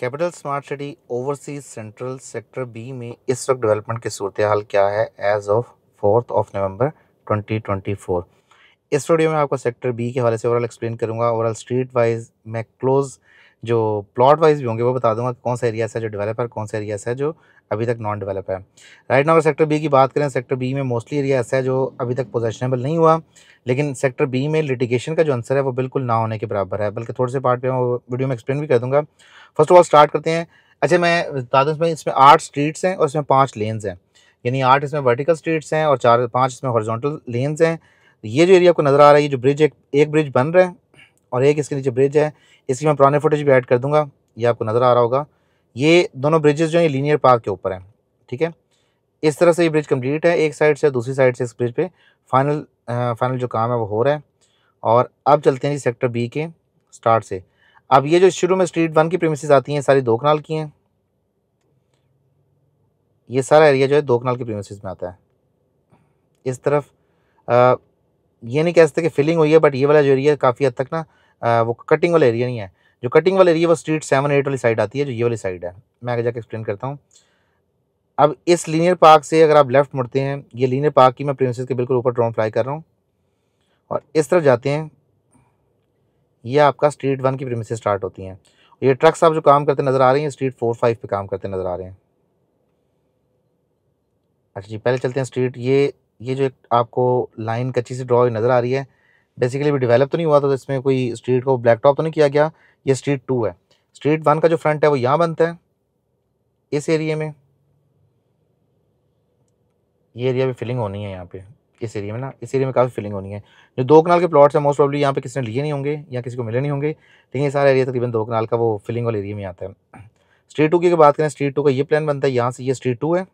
capital smart city overseas central sector B में इस वक्त डेवलपमेंट की सूरत हाल क्या है as of fourth of November 2024 इस वीडियो में आपको सेक्टर बी के हवाले से ओवरऑल एक्सप्लेन करूंगा ओवरऑल स्ट्रीट वाइज मैं क्लोज़ जो प्लॉट वाइज भी होंगे वो बता दूंगा कौन सा एरिया है जो डेवलपर कौन सा एरिया है जो अभी तक नॉन डेवलप है राइट नाउ सेक्टर बी की बात करें सेक्टर बी में मोस्टली एरिया ऐसा है जो अभी तक पोजेशनेबल नहीं हुआ लेकिन सेक्टर बी में लिटिगेशन का जो आंसर है वो बिल्कुल ना होने के बराबर है बल्कि थोड़े से पार्ट पे मैं वीडियो में एक्सप्लेन भी कर दूँगा फर्स्ट ऑफ ऑल स्टार्ट करते हैं अच्छा मैं बता दूँ इसमें इसमें आठ स्ट्रीट्स हैं और इसमें पाँच लेन्स हैं यानी आठ इसमें वर्टिकल स्ट्रीट्स हैं और चार पाँच इसमें हॉरिजॉन्टल लेन्स हैं ये जो एरिया आपको नज़र आ रहा है ये जो ब्रिज एक एक ब्रिज बन रहा है और एक इसके नीचे ब्रिज है इसकी मैं पुराने फुटेज भी ऐड कर दूंगा ये आपको नज़र आ रहा होगा ये दोनों ब्रिजेस जो हैं लीनियर पार्क के ऊपर हैं ठीक है इस तरह से ये ब्रिज कम्प्लीट है एक साइड से दूसरी साइड से इस ब्रिज पर फाइनल फाइनल जो काम है वो हो रहा है और अब चलते हैं जी सेक्टर बी के स्टार्ट से अब ये जो शुरू में स्ट्रीट वन की प्रेमिस आती हैं सारी दो कनाल की हैं ये सारा एरिया जो है दो कनाल की प्रेमिस में आता है इस तरफ आ, ये नहीं कह सकते कि फिलिंग हुई है बट ये वाला जो एरिया काफ़ी हद तक ना आ, वो कटिंग वाला एरिया नहीं है जो कटिंग वाले एरिया वो स्ट्रीट सेवन एट वाली साइड आती है जो ये वाली साइड है मैं आगे जाकर एक्सप्लेन करता हूँ अब इस लीनियर पार्क से अगर आप लेफ्ट मुड़ते हैं ये लीनियर पार्क की मैं प्रिंसेस के बिल्कुल ऊपर ड्रोन फ्लाई कर रहा हूँ और इस तरफ जाते हैं ये आपका स्ट्रीट वन की प्रेमिस स्टार्ट होती हैं ये ट्रक्स आप जो काम करते नज़र आ रहे हैं स्ट्रीट फोर फाइव पर काम करते नज़र आ रहे हैं अच्छा जी पहले चलते हैं स्ट्रीट ये ये जो एक आपको लाइन कच्ची सी ड्रॉ नज़र आ रही है बेसिकली भी डेवलप तो नहीं हुआ था तो इसमें कोई स्ट्रीट को ब्लैक टॉप तो नहीं किया गया ये स्ट्रीट टू है स्ट्रीट वन का जो फ्रंट है वो यहाँ बनता है इस एरिए में ये एरिया भी फिलिंग होनी है यहाँ पे इस एरिया में ना इस एरिया में काफ़ी फिलिंग होनी है जो दो कनाल के प्लॉट्स हैं मोस्ट प्रॉब्ली यहाँ पे किसी ने लिए नहीं होंगे या किसी को मिले नहीं होंगे लेकिन ये सारा एरिया तकरीबन दो कनाल का वो फिलिंग वाले एरिया में आता है स्ट्रीट टू की बात करें स्ट्रीट टू का ये प्लान बनता है यहाँ से ये स्ट्रीट टू है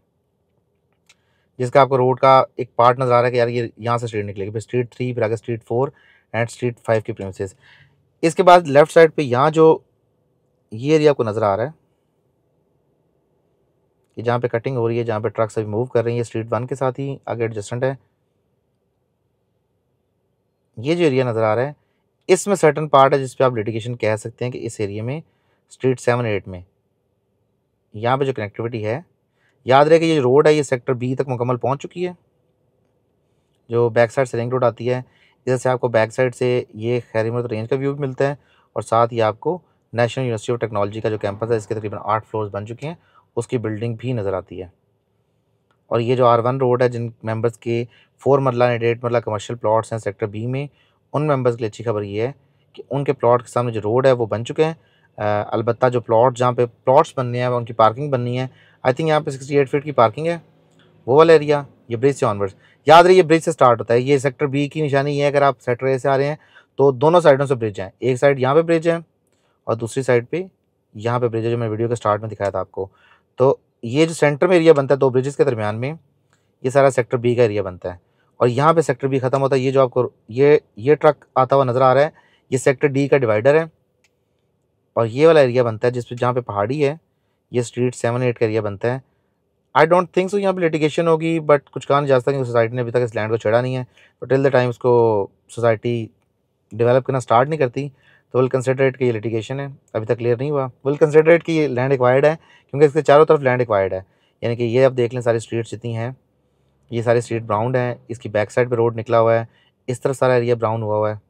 जिसका आपको रोड का एक पार्ट नजर आ रहा है कि यार ये यहाँ से स्ट्रीट निकलेगी फिर स्ट्रीट थ्री फिर आगे street four and street five की प्रेमिसेस इसके बाद लेफ्ट साइड पे यहाँ जो ये एरिया आपको नज़र आ रहा है कि जहाँ पे कटिंग हो रही है जहाँ पे ट्रक्स अभी मूव कर रही है स्ट्रीट वन के साथ ही आगे एडजस्टेंट है ये जो एरिया नज़र आ रहा है इसमें सर्टन पार्ट है जिसपे आप लिटिगेशन कह सकते हैं कि इस एरिए में स्ट्रीट सेवन एट में यहाँ पे जो कनेक्टिविटी है याद रहे कि ये रोड है ये सेक्टर बी तक मुकम्मल पहुँच चुकी है जो बैक साइड से रिंग रोड आती है इधर से आपको बैक साइड से ये खैर रेंज का व्यू भी मिलता है और साथ ही आपको नेशनल यूनिवर्सिटी ऑफ टेक्नोलॉजी का जो कैंपस है इसके तकरीबन आठ फ्लोर्स बन चुके हैं उसकी बिल्डिंग भी नज़र आती है और ये जो आर वन रोड है जिन मेम्बर्स के four marla and eight marla commercial plots हैं सेक्टर बी में उन मेम्बर्स के लिए अच्छी खबर ये है कि उनके प्लाट के सामने जो रोड है वो बन चुके हैं अलबत्त जो प्लाट जहाँ पे प्लाट्स बनने हैं उनकी पार्किंग बननी है आई थिंक यहाँ पे 68 फीट की पार्किंग है वो वाला एरिया ये ब्रिज से ऑनवर्ड्स याद रही ये ब्रिज से स्टार्ट होता है ये सेक्टर बी की निशानी है अगर आप सेक्टर ए से आ रहे हैं तो दोनों साइडों से ब्रिज हैं एक साइड यहाँ पे ब्रिज है और दूसरी साइड पे यहाँ पे ब्रिज है जो मैं वीडियो के स्टार्ट में दिखाया था आपको तो ये जो सेंटर में एरिया बनता है दो ब्रिजेस के दरमियान में ये सारा सेक्टर बी का एरिया बनता है और यहाँ पे सेक्टर बी ख़त्म होता है ये जो आपको ये ये ट्रक आता हुआ नज़र आ रहा है ये सेक्टर डी का डिवाइडर है और ये वाला एरिया बनता है जिस पर जहाँ पे पहाड़ी है ये स्ट्रीट सेवन एट का एरिया बनता है आई डोंट थिंक सो यहाँ पे लिटिगेशन होगी बट कुछ कहा जा सकता सोसाइटी ने अभी तक इस लैंड को छेड़ा नहीं है तो टिल द टाइम उसको सोसाइटी डेवलप करना स्टार्ट नहीं करती तो विल कंसिडरेट कि ये लिटिगेशन है अभी तक क्लियर नहीं हुआ विल कंसिडरेट कि ये लैंड एक्वायर्ड है क्योंकि इसके चारों तरफ लैंड एक्वायर्ड है यानी कि ये आप देख लें सारी स्ट्रीट्स जितनी हैं ये सारी स्ट्रीट ब्राउन है इसकी बैक साइड पर रोड निकला हुआ है इस तरफ सारा एरिया ब्राउन हुआ हुआ है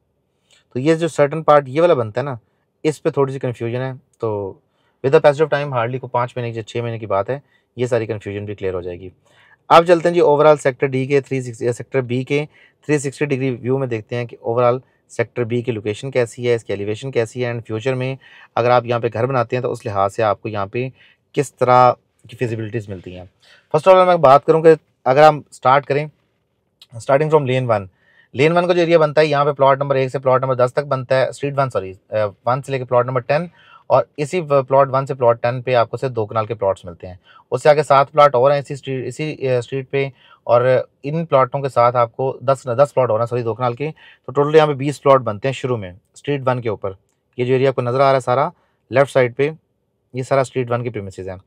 तो ये जो सर्टन पार्ट ये वाला बनता है ना इस पर थोड़ी सी कन्फ्यूजन है तो with the passage of time hardly को पाँच महीने की छः महीने की बात है ये सारी कन्फ्यूजन भी क्लियर हो जाएगी अब चलते हैं जी ओवरऑल सेक्टर डी के थ्री सिक्स सेक्टर बी के थ्री सिक्सटी डिग्री व्यू में देखते हैं कि ओवरऑल सेक्टर बी की लोकेशन कैसी है इसकी एलिवेशन कैसी है एंड फ्यूचर में अगर आप यहाँ पे घर बनाते हैं तो उस लिहाज से आपको यहाँ पे किस तरह की फिजिबिलिटीज़ मिलती हैं फर्स्ट ऑफ ऑल मैं बात करूँ कि अगर हम स्टार्ट करें starting from lane one lane one का जो एरिया बनता है यहाँ पे प्लॉट नंबर एक से प्लॉट नंबर दस तक बनता है स्ट्रीट वन सॉरी वन से लेकर प्लॉट नंबर टेन और इसी प्लॉट वन से प्लॉट टेन पे आपको सिर्फ दो कनाल के प्लॉट्स मिलते हैं उससे आगे सात प्लाट और हैं इसी स्ट्रीट इसी स्ट्रीट पे और इन प्लॉटों के साथ आपको दस दस प्लॉट और हैं सॉरी दो कनाल के तो टोटल यहाँ पे बीस प्लॉट बनते हैं शुरू में स्ट्रीट वन के ऊपर ये जो एरिया आपको नज़र आ रहा है सारा लेफ्ट साइड पर ये सारा स्ट्रीट वन के प्रेमिसज हैं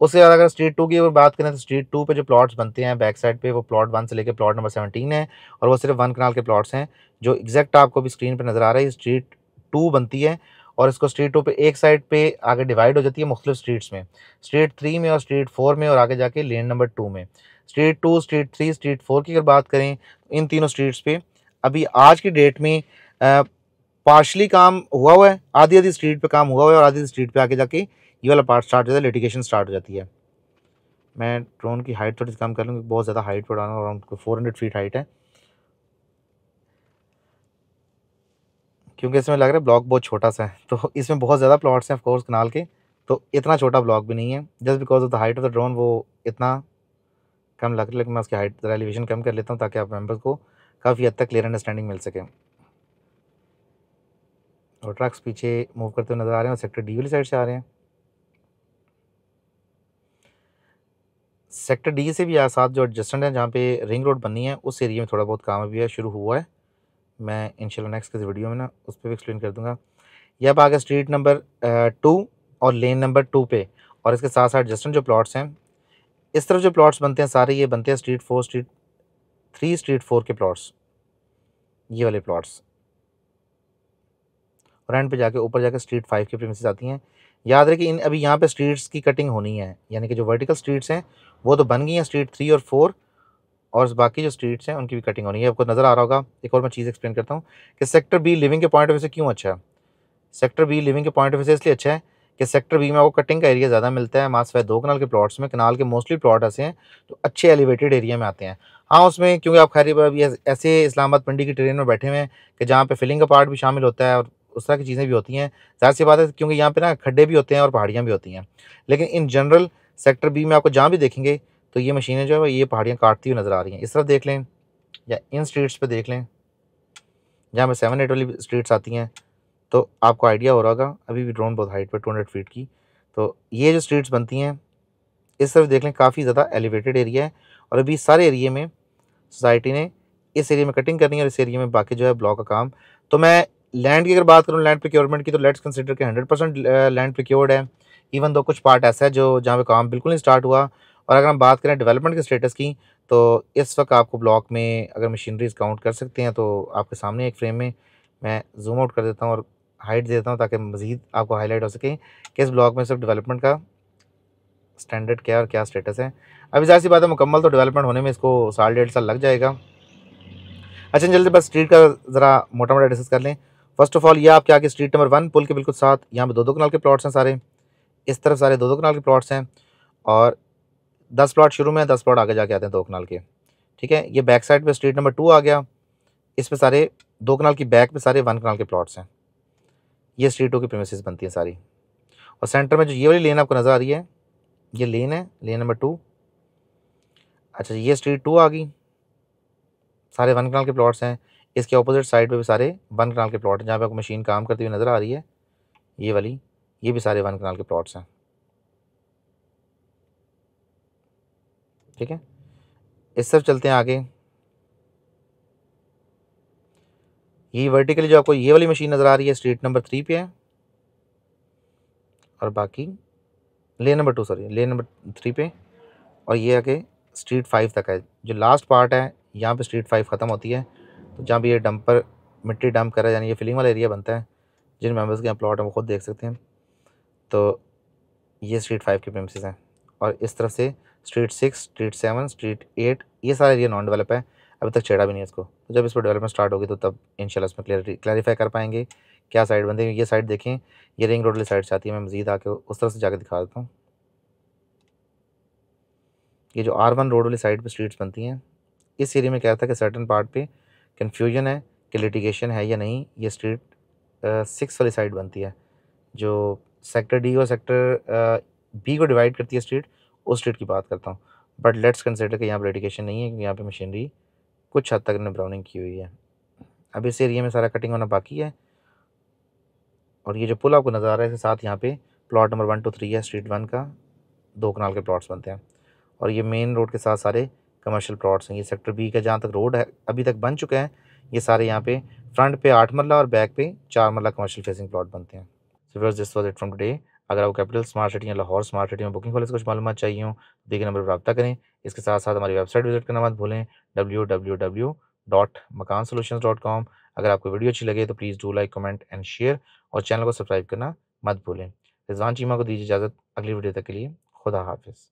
उसके बाद अगर स्ट्रीट टू की अगर बात करें तो स्ट्रीट टू पे जो प्लॉट्स बनते हैं बैक साइड पे वो प्लॉट वन से लेकर प्लॉट नंबर सेवनटीन है और वो सिर्फ वन कनाल के प्लॉट्स हैं जो एग्जैक्ट आपको भी स्क्रीन पर नज़र आ रहा है स्ट्रीट टू बनती है और इसको स्ट्रीटों पे एक साइड पे आगे डिवाइड हो जाती है मुख्तलिफ स्ट्रीट्स में स्ट्रीट थ्री में और स्ट्रीट फोर में और आगे जाके लेन नंबर टू में street two street three street four की अगर बात करें इन तीनों स्ट्रीट्स पे अभी आज की डेट में पार्शली काम हुआ हुआ है आधी आधी स्ट्रीट पर काम हुआ हुआ है और आधी स्ट्रीट पर आगे जाके ये वाला पार्ट स्टार्ट हो जाता है लिटिगेशन स्टार्ट हो जाती है मैं ड्रोन की हाइट थोड़ी सी कम कर लूँगी बहुत ज़्यादा हाइट पर around four hundred feet height है क्योंकि इसमें लग रहा है ब्लॉक बहुत छोटा सा है तो इसमें बहुत ज़्यादा प्लॉट्स हैं ऑफकोर्स कनाल के तो इतना छोटा ब्लॉक भी नहीं है just because of the height of the drone वो इतना कम लग रहा है लेकिन मैं उसकी हाइट ज़रा एलिवेशन कम कर लेता हूँ ताकि आप मेम्बर को काफ़ी हद तक क्लियर अंडरस्टैंडिंग मिल सके और ट्रक्स पीछे मूव करते हुए नज़र आ रहे हैं और सेक्टर डी वाली साइड से आ रहे हैं सेक्टर डी से भी साथ जो एडजस्टेंट है जहाँ पे रिंग रोड बननी है उस एरिया में थोड़ा बहुत काम अभी शुरू हुआ है मैं इंशाल्लाह नेक्स्ट किस वीडियो में ना उस पर भी एक्सप्लेन कर दूंगा यह आप आगे स्ट्रीट नंबर टू और लेन नंबर टू पे और इसके साथ साथ जस्टन जो प्लॉट्स हैं इस तरफ जो प्लॉट्स बनते हैं सारे ये बनते हैं street four street three street four के प्लॉट्स ये वाले प्लॉट्स और एंड पे जाके ऊपर जाके स्ट्रीट फाइव की प्रेमिस आती हैं याद रहे कि इन अभी यहाँ पे स्ट्रीट्स की कटिंग होनी है यानी कि जो वर्टिकल स्ट्रीट्स हैं वो तो बन गई हैं स्ट्रीट थ्री और फोर और बाकी जो स्ट्रीट्स हैं उनकी भी कटिंग होनी है आपको नज़र आ रहा होगा एक और मैं चीज़ एक्सप्लेन करता हूँ कि सेक्टर बी लिविंग के पॉइंट ऑफ व्यू से क्यों अच्छा है सेक्टर बी लिविंग के पॉइंट ऑफ व्यू से इसलिए अच्छा है कि सेक्टर बी में आपको कटिंग का एरिया ज़्यादा मिलता है मास्क दो कनाल के प्लॉट्स में कनाल के मोस्टली प्लॉट ऐसे हैं तो अच्छे एलिवेटेड एरिया में आते हैं हाँ उसमें क्योंकि आप खैर अभी ऐसे इस्लामाबाद मंडी की ट्रेन में बैठे हुए हैं कि जहाँ पे फिलिंग का पार्ट भी शामिल होता है और उस तरह की चीज़ें भी होती हैं ज़ाहिर सी बात है क्योंकि यहाँ पर ना खड्डे भी होते हैं और पहाड़ियाँ भी होती हैं लेकिन इन जनरल सेक्टर बी में आपको जहाँ भी देखेंगे तो ये मशीनें जो है ये पहाड़ियाँ काटती हुई नज़र आ रही हैं इस तरफ देख लें या इन स्ट्रीट्स पे देख लें जहाँ पर सेवन एट वाली स्ट्रीट्स आती हैं तो आपको आइडिया हो रहा होगा अभी भी ड्रोन बहुत हाइट पर टू हंड्रेड फीट की तो ये जो स्ट्रीट्स बनती हैं इस तरफ देख लें काफ़ी ज़्यादा एलिवेटेड एरिया है और अभी सारे एरिए में सोसाइटी ने इस एरिए में कटिंग करनी है और इस एरिए में बाकी जो है ब्लॉक का काम तो मैं लैंड की अगर बात करूँ लैंड प्रिक्योरमेंट की तो लेट्स कंसिडर के हंड्रेड परसेंट लैंड प्रिक्योर्ड है इवन दो कुछ पार्ट ऐसा है जो जहाँ पे काम बिल्कुल नहीं स्टार्ट हुआ और अगर हम बात करें डेवलपमेंट के स्टेटस की तो इस वक्त आपको ब्लॉक में अगर मशीनरीज काउंट कर सकते हैं तो आपके सामने एक फ्रेम में मैं जूम आउट कर देता हूँ और हाइट दे देता हूँ ताकि मज़ीद आपको हाईलाइट हो सके कि इस ब्लॉक में सिर्फ डेवलपमेंट का स्टैंडर्ड क्या और क्या स्टेटस है अभी ज़्यादा सी बात है मुकम्मल तो डेवलपमेंट होने में इसको साल डेढ़ साल लग जाएगा अच्छा जल्दी बस स्ट्रीट का ज़रा मोटा मोटा डिस्कस कर लें फर्स्ट ऑफ ऑल ये आपके आगे स्ट्रीट नंबर वन पुल के बिल्कुल साथ यहाँ पे दो दो कनाल के प्लॉट्स हैं सारे इस तरफ सारे दो दो कनाल के प्लॉट्स हैं और दस प्लाट शुरू में दस प्लाट आगे जाके आते हैं दो कनाल के ठीक है ये बैक साइड पे स्ट्रीट नंबर टू आ गया इस पर सारे दो कनाल की बैक पे सारे वन कनाल के प्लॉट्स हैं ये स्ट्रीट टू की प्रेमिस बनती हैं सारी और सेंटर में जो ये वाली लेन आपको नज़र आ रही है ये लेन है लेन नंबर टू अच्छा ये स्ट्रीट टू आ गई सारे वन कनाल के प्लॉट्स हैं इसके अपोजिट साइड पे भी सारे वन कनाल के प्लॉट हैं जहाँ पे आपको मशीन काम करती हुई नज़र आ रही है ये वाली ये भी सारे वन कनाल के प्लॉट्स हैं ठीक है इस सब चलते हैं आगे ये वर्टिकली जो आपको ये वाली मशीन नज़र आ रही है स्ट्रीट नंबर थ्री पे है और बाकी lane number two sorry lane number three पे और ये आके स्ट्रीट फाइव तक है जो लास्ट पार्ट है यहाँ पे स्ट्रीट फाइव ख़त्म होती है तो जहाँ भी ये डंपर मिट्टी डंप करा यानी ये फिलिंग वाला एरिया बनता है जिन मेम्बर्स के यहाँ प्लाट हैं वो खुद देख सकते हैं तो ये स्ट्रीट फाइव के प्रेमसेस हैं और इस तरफ से street six street seven street eight ये सारे एरिया नॉन डेवलप है अभी तक छेड़ा भी नहीं है इसको तो जब इस पर डेवलपमेंट स्टार्ट होगी तो तब इनशाला इसमें क्लियर क्लैरिफाई कर पाएंगे क्या साइड बन देंगे ये साइड देखें ये रिंग रोड वाली साइड चाहती है मैं मजीद आके उस तरह से जाकर दिखा देता हूँ ये जो आर वन रोड वाली साइड पर स्ट्रीट्स बनती हैं इस एरिया में कहता था कि सर्टन पार्ट पर कन्फ्यूजन है कि लिटिगेशन है या नहीं ये स्ट्रीट सिक्स वाली साइड बनती है जो सेक्टर डी और सेक्टर बी को डिवाइड करती है स्ट्रीट उस डेट की बात करता हूँ बट लेट्स कंसिडर कि यहाँ पर रेडिकेशन नहीं है क्योंकि यहाँ पर मशीनरी कुछ हद तक ने ब्राउनिंग की हुई है अब इस एरिया में सारा कटिंग होना बाकी है और ये जो पुल आपको नज़र आ रहा है इसके साथ यहाँ पे plot number one two three है स्ट्रीट वन का दो कनाल के प्लॉट्स बनते हैं और ये मेन रोड के साथ सारे कमर्शियल प्लॉट्स हैं ये सेक्टर बी का जहाँ तक रोड है अभी तक बन चुके हैं ये सारे यहाँ पे फ्रंट पे आठ मरला और बैक पे चार मरला कमर्शियल फेसिंग प्लॉट बनते हैं so this was it from अगर आपको कैपिटल स्मार्ट सिटी या लाहौर स्मार्ट सिटी में बुकिंग कॉलेज कुछ मालूम चाहिए हो तो देखिए नंबर पर रब्ता करें इसके साथ साथ हमारी वेबसाइट विजिट करना मत भूलें W W W dot Makaan solution dot com अगर आपको वीडियो अच्छी लगे तो please do like comment and share और चैनल को सब्सक्राइब करना मत भूलें रिजवान चीमा को दीजिए इजाज़त अगली वीडियो तक के लिए खुदा हाफिज़